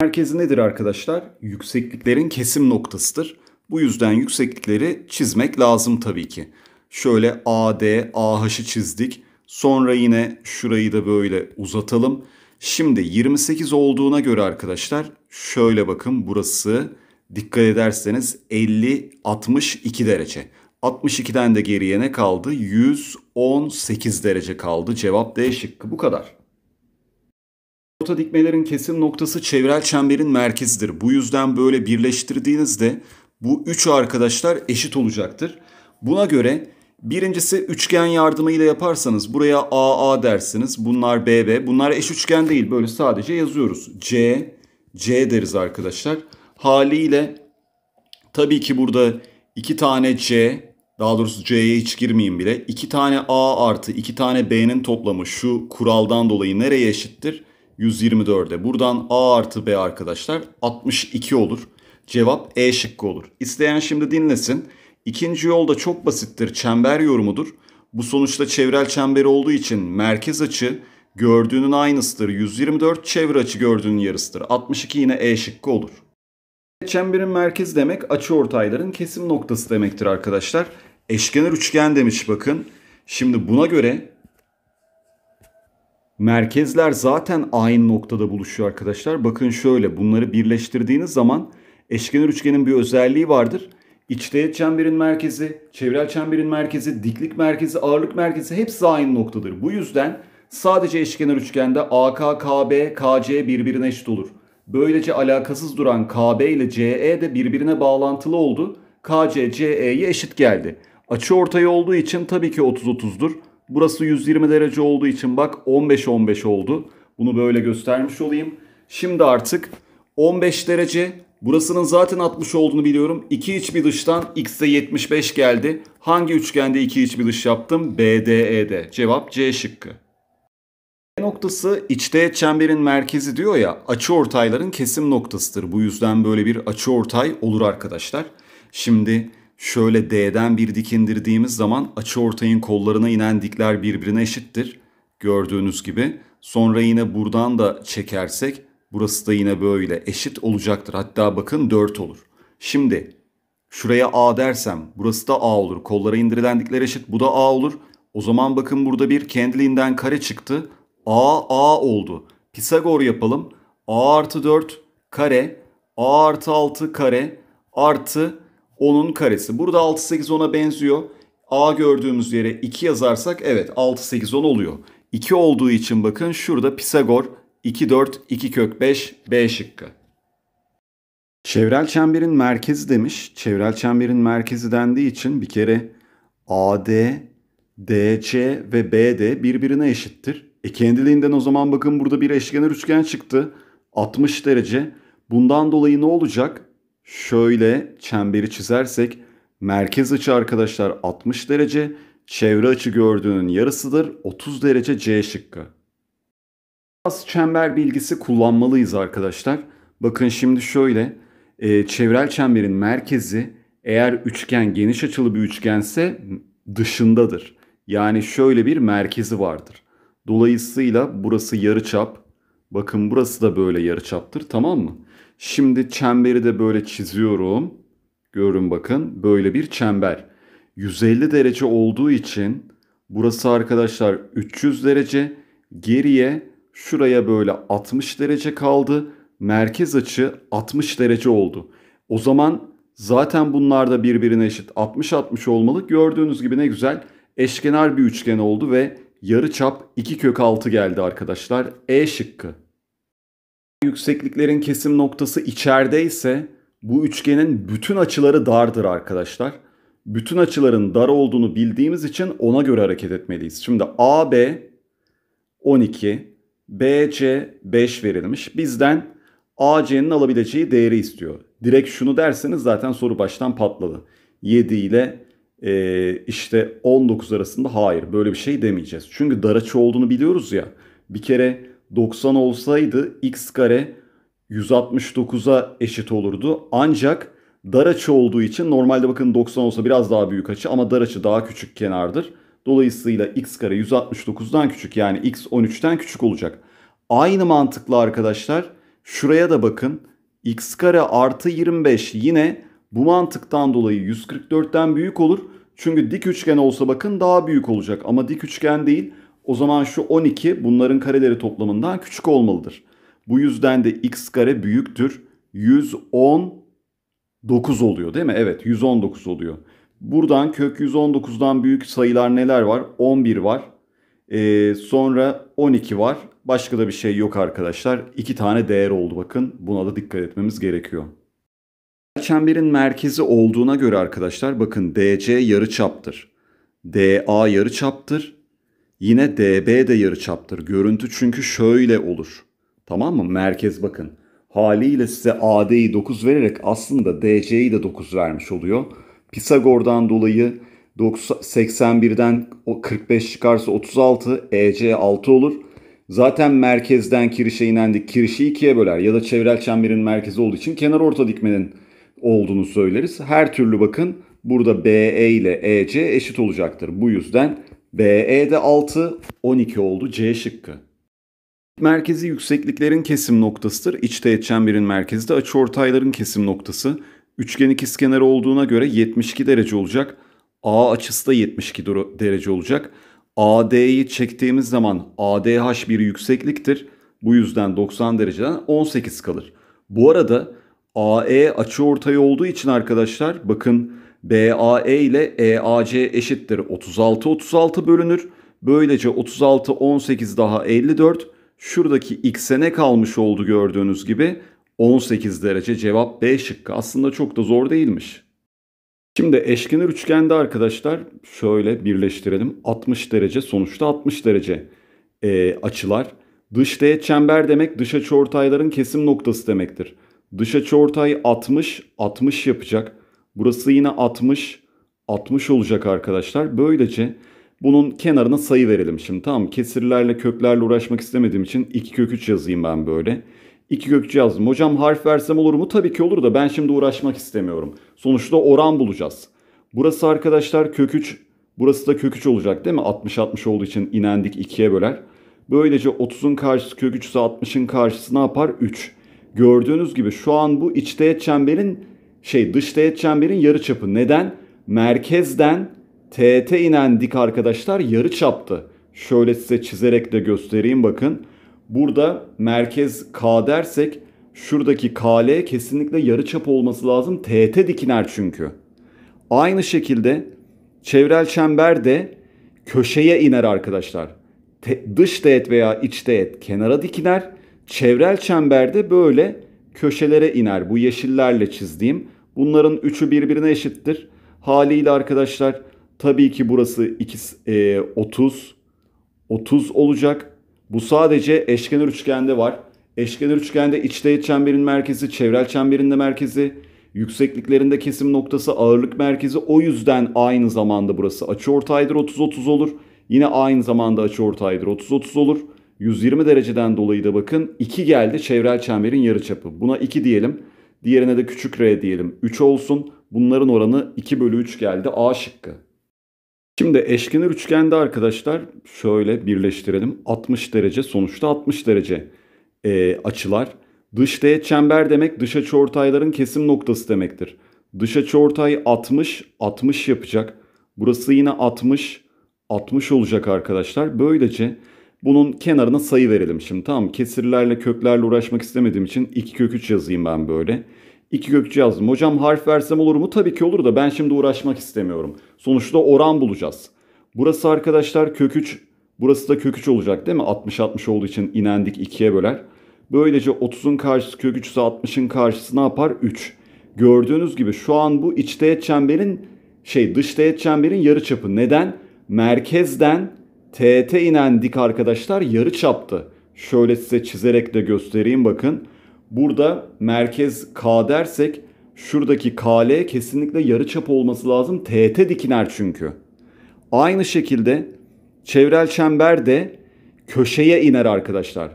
merkezi nedir arkadaşlar? Yüksekliklerin kesim noktasıdır. Bu yüzden yükseklikleri çizmek lazım tabii ki. Şöyle AD, AH'ı çizdik. Sonra yine şurayı da böyle uzatalım. Şimdi 28 olduğuna göre arkadaşlar şöyle bakın burası dikkat ederseniz 50 62 derece. 62'den de geriye ne kaldı? 118 derece kaldı. Cevap D şıkkı bu kadar. Orta dikmelerin kesim noktası çevrel çemberin merkezidir. Bu yüzden böyle birleştirdiğinizde bu üç arkadaşlar eşit olacaktır. Buna göre birincisi üçgen yardımıyla yaparsanız buraya AA dersiniz. Bunlar BB. Bunlar eş üçgen değil. Böyle sadece yazıyoruz. C, C deriz arkadaşlar. Haliyle tabii ki burada iki tane C, daha doğrusu C'ye hiç girmeyeyim bile. İki tane A artı iki tane B'nin toplamı şu kuraldan dolayı nereye eşittir? 124'e. Buradan A artı B arkadaşlar 62 olur. Cevap E şıkkı olur. İsteyen şimdi dinlesin. İkinci yol da çok basittir. Çember yorumudur. Bu sonuçta çevrel çemberi olduğu için merkez açı gördüğünün aynısıdır. 124 çevre açı gördüğünün yarısıdır. 62 yine E şıkkı olur. Çemberin merkez demek açı ortayların kesim noktası demektir arkadaşlar. Eşkenar üçgen demiş bakın. Şimdi buna göre merkezler zaten aynı noktada buluşuyor arkadaşlar. Bakın şöyle bunları birleştirdiğiniz zaman eşkenar üçgenin bir özelliği vardır. İçteğet çemberin merkezi, çevrel çemberin merkezi, diklik merkezi, ağırlık merkezi hepsi aynı noktadır. Bu yüzden sadece eşkenar üçgende AK, KB, KC birbirine eşit olur. Böylece alakasız duran KB ile CE de birbirine bağlantılı oldu. KC, CE'ye eşit geldi. Açı ortay olduğu için tabii ki 30-30'dur. Burası 120 derece olduğu için bak 15-15 oldu. Bunu böyle göstermiş olayım. Şimdi artık 15 derece burasının zaten 60 olduğunu biliyorum. 2 iç bir dıştan x'e 75 geldi. Hangi üçgende 2 iç bir dış yaptım? BDE'de. Cevap C şıkkı. E noktası içte çemberin merkezi diyor ya açı ortayların kesim noktasıdır. Bu yüzden böyle bir açı ortay olur arkadaşlar. Şimdi Şöyle D'den bir dik indirdiğimiz zaman ortayın kollarına inen dikler birbirine eşittir. Gördüğünüz gibi. Sonra yine buradan da çekersek burası da yine böyle eşit olacaktır. Hatta bakın 4 olur. Şimdi şuraya A dersem burası da A olur. Kollara indirilen dikler eşit bu da A olur. O zaman bakın burada bir kendiliğinden kare çıktı. A A oldu. Pisagor yapalım. A artı 4 kare A artı 6 kare artı 10'un karesi. Burada 6, 8, 10'a benziyor. A gördüğümüz yere 2 yazarsak evet 6, 8, 10 oluyor. 2 olduğu için bakın şurada Pisagor 2, 4, 2 kök 5 B şıkkı. Çevrel çemberin merkezi demiş. Çevrel çemberin merkezi dendiği için bir kere AD, DC ve BD birbirine eşittir. E kendiliğinden o zaman bakın burada bir eşkenar üçgen çıktı. 60 derece. Bundan dolayı ne olacak? şöyle çemberi çizersek merkez açı arkadaşlar 60 derece, çevre açı gördüğünün yarısıdır 30 derece C şıkkı. Biraz çember bilgisi kullanmalıyız arkadaşlar. Bakın şimdi şöyle e, çevrel çemberin merkezi eğer üçgen geniş açılı bir üçgense dışındadır. Yani şöyle bir merkezi vardır. Dolayısıyla burası yarıçap. Bakın burası da böyle yarıçaptır tamam mı? Şimdi çemberi de böyle çiziyorum. Görün bakın böyle bir çember. 150 derece olduğu için burası arkadaşlar 300 derece. Geriye şuraya böyle 60 derece kaldı. Merkez açı 60 derece oldu. O zaman zaten bunlar da birbirine eşit 60-60 olmalı. Gördüğünüz gibi ne güzel eşkenar bir üçgen oldu ve yarı çap 2 kök 6 geldi arkadaşlar. E şıkkı yüksekliklerin kesim noktası içerideyse bu üçgenin bütün açıları dardır arkadaşlar. Bütün açıların dar olduğunu bildiğimiz için ona göre hareket etmeliyiz. Şimdi AB 12, BC 5 verilmiş. Bizden AC'nin alabileceği değeri istiyor. Direkt şunu derseniz zaten soru baştan patladı. 7 ile e, işte 19 arasında hayır böyle bir şey demeyeceğiz. Çünkü dar açı olduğunu biliyoruz ya. Bir kere 90 olsaydı x kare 169'a eşit olurdu. Ancak dar açı olduğu için normalde bakın 90 olsa biraz daha büyük açı ama dar açı daha küçük kenardır. Dolayısıyla x kare 169'dan küçük yani x 13'ten küçük olacak. Aynı mantıkla arkadaşlar şuraya da bakın. x kare artı 25 yine bu mantıktan dolayı 144'ten büyük olur. Çünkü dik üçgen olsa bakın daha büyük olacak ama dik üçgen değil. O zaman şu 12 bunların kareleri toplamından küçük olmalıdır. Bu yüzden de x kare büyüktür. 119 oluyor değil mi? Evet 119 oluyor. Buradan kök 119'dan büyük sayılar neler var? 11 var. Ee, sonra 12 var. Başka da bir şey yok arkadaşlar. İki tane değer oldu bakın. Buna da dikkat etmemiz gerekiyor. Çemberin merkezi olduğuna göre arkadaşlar bakın DC yarı çaptır. DA yarı çaptır. Yine DB de yarıçaptır. Görüntü çünkü şöyle olur. Tamam mı? Merkez bakın. Haliyle size AD'yi 9 vererek aslında DC'yi de 9 vermiş oluyor. Pisagor'dan dolayı 81'den 45 çıkarsa 36, EC 6 olur. Zaten merkezden kirişe inendik. Kirişi ikiye böler ya da çevrel çemberin merkezi olduğu için kenar orta dikmenin olduğunu söyleriz. Her türlü bakın burada BE ile EC eşit olacaktır. Bu yüzden B, E'de 6, 12 oldu. C şıkkı. Merkezi yüksekliklerin kesim noktasıdır. İçte teğet birin merkezi de açıortayların kesim noktası. Üçgen ikizkenarı olduğuna göre 72 derece olacak. A açısı da 72 derece olacak. AD'yi çektiğimiz zaman ADH bir yüksekliktir. Bu yüzden 90 dereceden 18 kalır. Bu arada AE açıortay olduğu için arkadaşlar bakın BAE ile EAC eşittir 36 36 bölünür. Böylece 36 18 daha 54. Şuradaki x'e ne kalmış oldu gördüğünüz gibi 18 derece cevap B şıkkı. Aslında çok da zor değilmiş. Şimdi eşkenar üçgende arkadaşlar şöyle birleştirelim. 60 derece sonuçta 60 derece e, açılar. Dış teğet çember demek dış açı ortayların kesim noktası demektir. Dış açı ortay 60, 60 yapacak. Burası yine 60. 60 olacak arkadaşlar. Böylece bunun kenarına sayı verelim şimdi. Tamam kesirlerle köklerle uğraşmak istemediğim için 2 kök 3 yazayım ben böyle. 2 kök yazdım. Hocam harf versem olur mu? Tabii ki olur da ben şimdi uğraşmak istemiyorum. Sonuçta oran bulacağız. Burası arkadaşlar kök 3. Burası da kök 3 olacak değil mi? 60-60 olduğu için inendik 2'ye böler. Böylece 30'un karşısı kök 3 ise 60'ın karşısı ne yapar? 3. Gördüğünüz gibi şu an bu içteğet çemberin şey dış teğet çemberin yarı çapı. Neden? Merkezden teğete inen dik arkadaşlar yarı çaptı. Şöyle size çizerek de göstereyim bakın. Burada merkez K dersek şuradaki KL kesinlikle yarı çap olması lazım. TT dikiner çünkü. Aynı şekilde çevrel çember de köşeye iner arkadaşlar. Te- dış teğet veya iç teğet kenara dikiner. Çevrel çemberde böyle köşelere iner. Bu yeşillerle çizdiğim Bunların üçü birbirine eşittir. Haliyle arkadaşlar tabii ki burası 2, e, 30. 30 olacak. Bu sadece eşkenar üçgende var. Eşkenar üçgende içteğet çemberin merkezi, çevrel çemberin de merkezi, yüksekliklerinde kesim noktası, ağırlık merkezi. O yüzden aynı zamanda burası açıortaydır 30-30 olur. Yine aynı zamanda açıortaydır 30-30 olur. 120 dereceden dolayı da bakın 2 geldi çevrel çemberin yarıçapı. Buna 2 diyelim. Diğerine de küçük r diyelim 3 olsun. Bunların oranı 2 bölü 3 geldi A şıkkı. Şimdi eşkenar üçgende arkadaşlar şöyle birleştirelim. 60 derece sonuçta 60 derece e, açılar. Dış teğet çember demek dış açı ortayların kesim noktası demektir. Dış açı ortay 60, 60 yapacak. Burası yine 60, 60 olacak arkadaşlar. Böylece bunun kenarına sayı verelim şimdi. Tamam kesirlerle köklerle uğraşmak istemediğim için 2 kök 3 yazayım ben böyle. 2 kök 3 yazdım. Hocam harf versem olur mu? Tabii ki olur da ben şimdi uğraşmak istemiyorum. Sonuçta oran bulacağız. Burası arkadaşlar kök 3. Burası da kök 3 olacak değil mi? 60-60 olduğu için inendik 2'ye böler. Böylece 30'un karşısı kök 3 ise 60'ın karşısı ne yapar? 3. Gördüğünüz gibi şu an bu iç teğet çemberin şey dış teğet çemberin yarı çapı. Neden? Merkezden TT inen dik arkadaşlar yarı çaptı. Şöyle size çizerek de göstereyim bakın. Burada merkez K dersek şuradaki KL kesinlikle yarı çap olması lazım. TT dikiner çünkü. Aynı şekilde çevrel çember de köşeye iner arkadaşlar.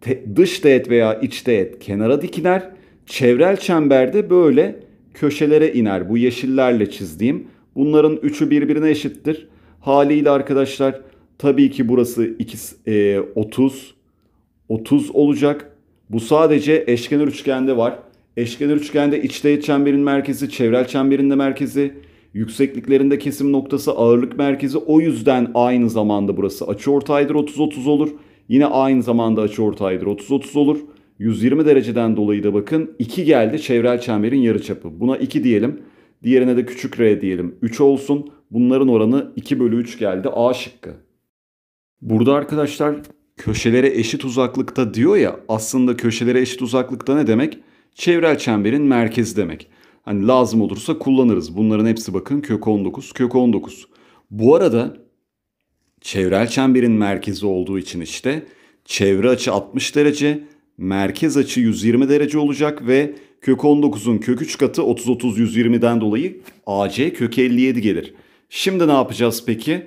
Te, dış teğet veya iç teğet kenara dikiner. Çevrel çemberde böyle köşelere iner. Bu yeşillerle çizdiğim. Bunların üçü birbirine eşittir. Haliyle arkadaşlar Tabii ki burası 2, e, 30. 30 olacak. Bu sadece eşkenar üçgende var. Eşkenar üçgende içteğet çemberin merkezi, çevrel çemberin de merkezi, yüksekliklerinde kesim noktası, ağırlık merkezi. O yüzden aynı zamanda burası açıortaydır 30-30 olur. Yine aynı zamanda açıortaydır 30-30 olur. 120 dereceden dolayı da bakın 2 geldi çevrel çemberin yarıçapı. Buna 2 diyelim. Diğerine de küçük r diyelim. 3 olsun. Bunların oranı 2 bölü 3 geldi. A şıkkı. Burada arkadaşlar köşelere eşit uzaklıkta diyor ya aslında köşelere eşit uzaklıkta ne demek? Çevrel çemberin merkezi demek. Hani lazım olursa kullanırız. Bunların hepsi bakın kök 19, kök 19. Bu arada çevrel çemberin merkezi olduğu için işte çevre açı 60 derece, merkez açı 120 derece olacak ve kök 19'un kök 3 katı 30 30 120'den dolayı AC kök 57 gelir. Şimdi ne yapacağız peki?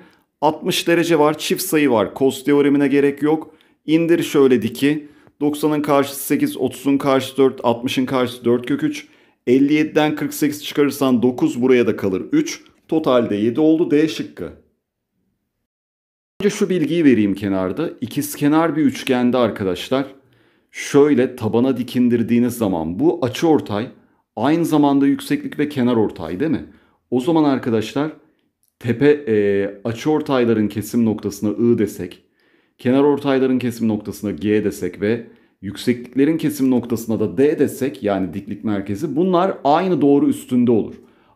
60 derece var çift sayı var. Kos teoremine gerek yok. İndir şöyle diki. 90'ın karşısı 8, 30'un karşısı 4, 60'ın karşısı 4 kök 3. 57'den 48 çıkarırsan 9 buraya da kalır 3. Totalde 7 oldu D şıkkı. Önce şu bilgiyi vereyim kenarda. İkizkenar bir üçgende arkadaşlar. Şöyle tabana dikindirdiğiniz zaman bu açı ortay aynı zamanda yükseklik ve kenar ortay değil mi? O zaman arkadaşlar tepe e, açı ortayların kesim noktasına I desek, kenar ortayların kesim noktasına G desek ve yüksekliklerin kesim noktasına da D desek yani diklik merkezi bunlar aynı doğru üstünde olur.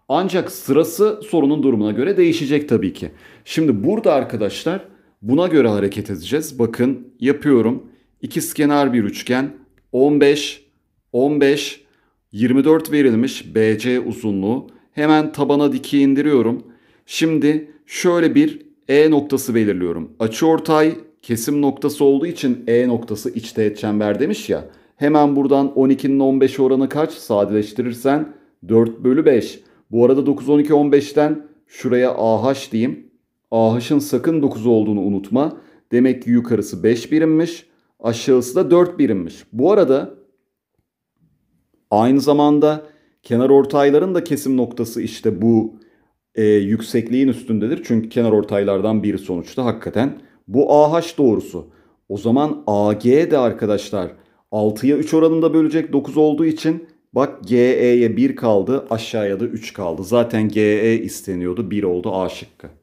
Ancak sırası sorunun durumuna göre değişecek tabii ki. Şimdi burada arkadaşlar buna göre hareket edeceğiz. Bakın yapıyorum. İkizkenar bir üçgen 15 15 24 verilmiş BC uzunluğu. Hemen tabana diki indiriyorum. Şimdi şöyle bir E noktası belirliyorum. Açı ortay kesim noktası olduğu için E noktası iç teğet çember demiş ya. Hemen buradan 12'nin 15 oranı kaç? Sadeleştirirsen 4 bölü 5. Bu arada 9, 12, 15'ten şuraya AH diyeyim. AH'ın sakın 9 olduğunu unutma. Demek ki yukarısı 5 birimmiş. Aşağısı da 4 birimmiş. Bu arada aynı zamanda kenar ortayların da kesim noktası işte bu e, yüksekliğin üstündedir. Çünkü kenar ortaylardan biri sonuçta hakikaten. Bu AH doğrusu. O zaman AG de arkadaşlar 6'ya 3 oranında bölecek 9 olduğu için bak GE'ye 1 kaldı aşağıya da 3 kaldı. Zaten GE isteniyordu 1 oldu A şıkkı.